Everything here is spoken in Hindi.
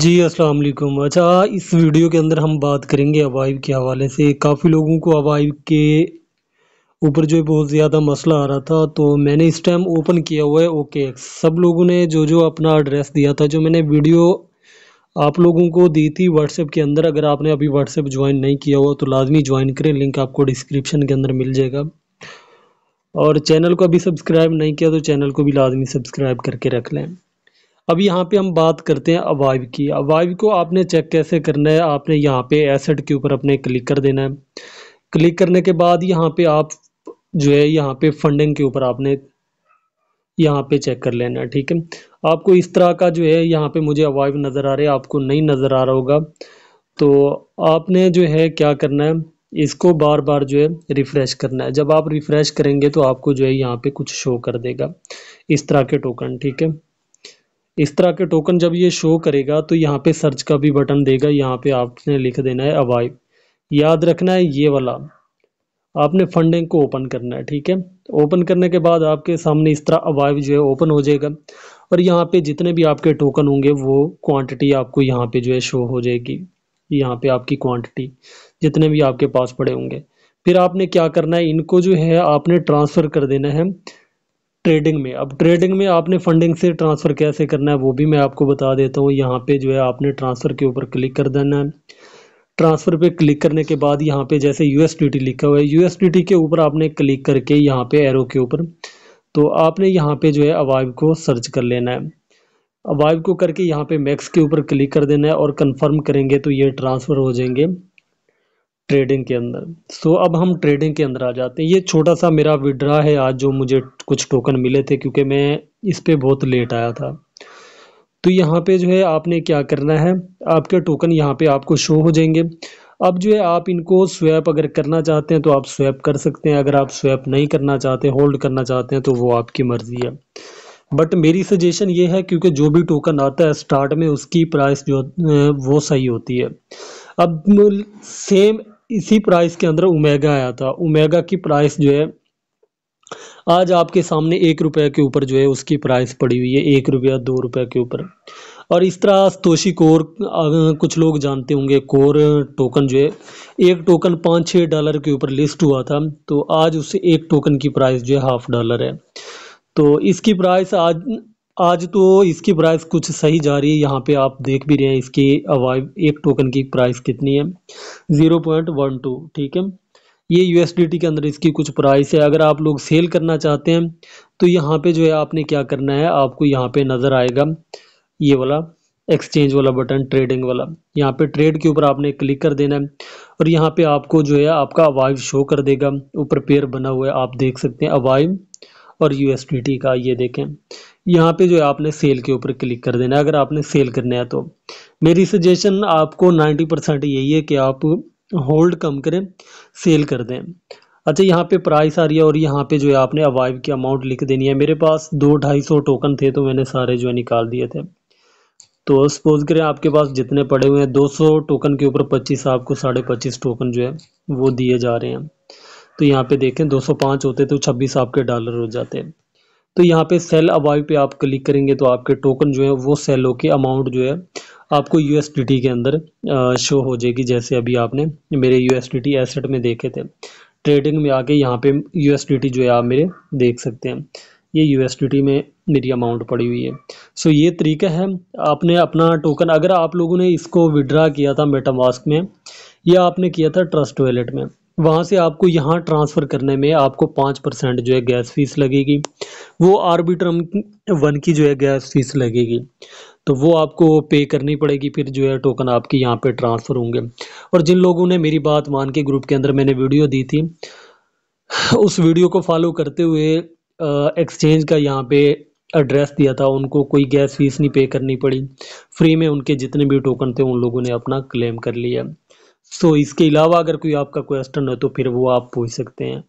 जी अस्सलाम वालेकुम अच्छा इस वीडियो के अंदर हम बात करेंगे अवाइव के हवाले से काफ़ी लोगों को अवाइव के ऊपर जो है बहुत ज़्यादा मसला आ रहा था तो मैंने इस टाइम ओपन किया हुआ है ओके सब लोगों ने जो जो अपना एड्रेस दिया था जो मैंने वीडियो आप लोगों को दी थी व्हाट्सएप के अंदर अगर आपने अभी व्हाट्सएप ज्वाइन नहीं किया हुआ तो लाजमी ज्वाइन करें लिंक आपको डिस्क्रिप्शन के अंदर मिल जाएगा और चैनल को अभी सब्सक्राइब नहीं किया तो चैनल को भी लाजमी सब्सक्राइब करके रख लें अब यहाँ पे हम बात करते हैं अवाइव की अवाइव को आपने चेक कैसे करना है आपने यहाँ पे एसेट के ऊपर अपने क्लिक कर देना है क्लिक करने के बाद यहाँ पे आप जो है यहाँ पे फंडिंग के ऊपर आपने यहाँ पे चेक कर लेना है ठीक है आपको इस तरह का जो है यहाँ पे मुझे अवाइव नज़र आ रहा है आपको नहीं नज़र आ रहा होगा तो आपने जो है क्या करना है इसको बार बार जो है रिफ़्रेश करना है जब आप रिफ़्रेश करेंगे तो आपको जो है यहाँ पे कुछ शो कर देगा इस तरह के टोकन ठीक है इस तरह के टोकन जब ये शो करेगा तो यहाँ पे सर्च का भी बटन देगा यहाँ पे आपने लिख देना है अवाइव याद रखना है ये वाला आपने फंडिंग को ओपन करना है ठीक है ओपन करने के बाद आपके सामने इस तरह अवाइव जो है ओपन हो जाएगा और यहाँ पे जितने भी आपके टोकन होंगे वो क्वांटिटी आपको यहाँ पे जो है शो हो जाएगी यहाँ पे आपकी क्वांटिटी जितने भी आपके पास पड़े होंगे फिर आपने क्या करना है इनको जो है आपने ट्रांसफ़र कर देना है ट्रेडिंग में अब ट्रेडिंग में आपने फंडिंग से ट्रांसफ़र कैसे करना है वो भी मैं आपको बता देता हूँ यहाँ पे जो है आपने ट्रांसफ़र के ऊपर क्लिक कर देना है ट्रांसफ़र पे क्लिक करने के बाद यहाँ पे जैसे यू लिखा हुआ है यू के ऊपर आपने क्लिक करके यहाँ पे एरो के ऊपर तो आपने यहाँ पे जो है अवाइव को सर्च कर लेना है अवाइव को करके यहाँ पे मैक्स के ऊपर क्लिक कर देना है और कन्फर्म करेंगे तो ये ट्रांसफ़र हो जाएंगे ट्रेडिंग के अंदर सो so, अब हम ट्रेडिंग के अंदर आ जाते हैं ये छोटा सा मेरा विड्रा है आज जो मुझे कुछ टोकन मिले थे क्योंकि मैं इस पर बहुत लेट आया था तो यहाँ पे जो है आपने क्या करना है आपके टोकन यहाँ पे आपको शो हो जाएंगे अब जो है आप इनको स्वैप अगर करना चाहते हैं तो आप स्वैप कर सकते हैं अगर आप स्वैप नहीं करना चाहते होल्ड करना चाहते हैं तो वो आपकी मर्ज़ी है बट मेरी सजेशन ये है क्योंकि जो भी टोकन आता है स्टार्ट में उसकी प्राइस जो वो सही होती है अब सेम इसी प्राइस के अंदर उमेगा आया था उमेगा की प्राइस जो है आज आपके सामने एक रुपये के ऊपर जो है उसकी प्राइस पड़ी हुई है एक रुपया दो रुपये के ऊपर और इस तरह तोशी कोर कुछ लोग जानते होंगे कोर टोकन जो है एक टोकन पाँच छः डॉलर के ऊपर लिस्ट हुआ था तो आज उससे एक टोकन की प्राइस जो है हाफ डॉलर है तो इसकी प्राइस आज आज तो इसकी प्राइस कुछ सही जा रही है यहाँ पे आप देख भी रहे हैं इसकी अवाइव एक टोकन की प्राइस कितनी है ज़ीरो पॉइंट वन टू ठीक है ये यूएसडीटी के अंदर इसकी कुछ प्राइस है अगर आप लोग सेल करना चाहते हैं तो यहाँ पे जो है आपने क्या करना है आपको यहाँ पे नज़र आएगा ये वाला एक्सचेंज वाला बटन ट्रेडिंग वाला यहाँ पे ट्रेड के ऊपर आपने क्लिक कर देना है और यहाँ पे आपको जो है आपका अवाइव शो कर देगा ऊपर पेयर बना हुआ है आप देख सकते हैं अवाइव और यूएसडीटी का ये देखें यहाँ पे जो है आपने सेल के ऊपर क्लिक कर देना है अगर आपने सेल करना है तो मेरी सजेशन आपको 90 परसेंट यही है कि आप होल्ड कम करें सेल कर दें अच्छा यहाँ पे प्राइस आ रही है और यहाँ पे जो है आपने अवाइव की अमाउंट लिख देनी है मेरे पास दो ढाई सौ टोकन थे तो मैंने सारे जो है निकाल दिए थे तो सपोज करें आपके पास जितने पड़े हुए हैं दो टोकन के ऊपर पच्चीस आपको साढ़े पच्चीस टोकन जो है वो दिए जा रहे हैं तो यहाँ पे देखें दो होते तो छब्बीस आपके डॉलर हो जाते हैं तो यहाँ पे सेल अबाई पे आप क्लिक करेंगे तो आपके टोकन जो है वो सेलों के अमाउंट जो है आपको यू के अंदर शो हो जाएगी जैसे अभी आपने मेरे यू एसेट में देखे थे ट्रेडिंग में आके यहाँ पे यू जो है आप मेरे देख सकते हैं ये यू में मेरी अमाउंट पड़ी हुई है सो ये तरीका है आपने अपना टोकन अगर आप लोगों ने इसको विड्रा किया था मेटामास्क में या आपने किया था ट्रस्ट वैलेट में वहाँ से आपको यहाँ ट्रांसफ़र करने में आपको पाँच परसेंट जो है गैस फीस लगेगी वो आर्बिट्रम वन की जो है गैस फीस लगेगी तो वो आपको पे करनी पड़ेगी फिर जो है टोकन आपके यहाँ पे ट्रांसफ़र होंगे और जिन लोगों ने मेरी बात मान के ग्रुप के अंदर मैंने वीडियो दी थी उस वीडियो को फॉलो करते हुए एक्सचेंज का यहाँ पे एड्रेस दिया था उनको कोई गैस फीस नहीं पे करनी पड़ी फ्री में उनके जितने भी टोकन थे उन लोगों ने अपना क्लेम कर लिया सो इसके अलावा अगर कोई आपका क्वेश्चन है तो फिर वो आप पूछ सकते हैं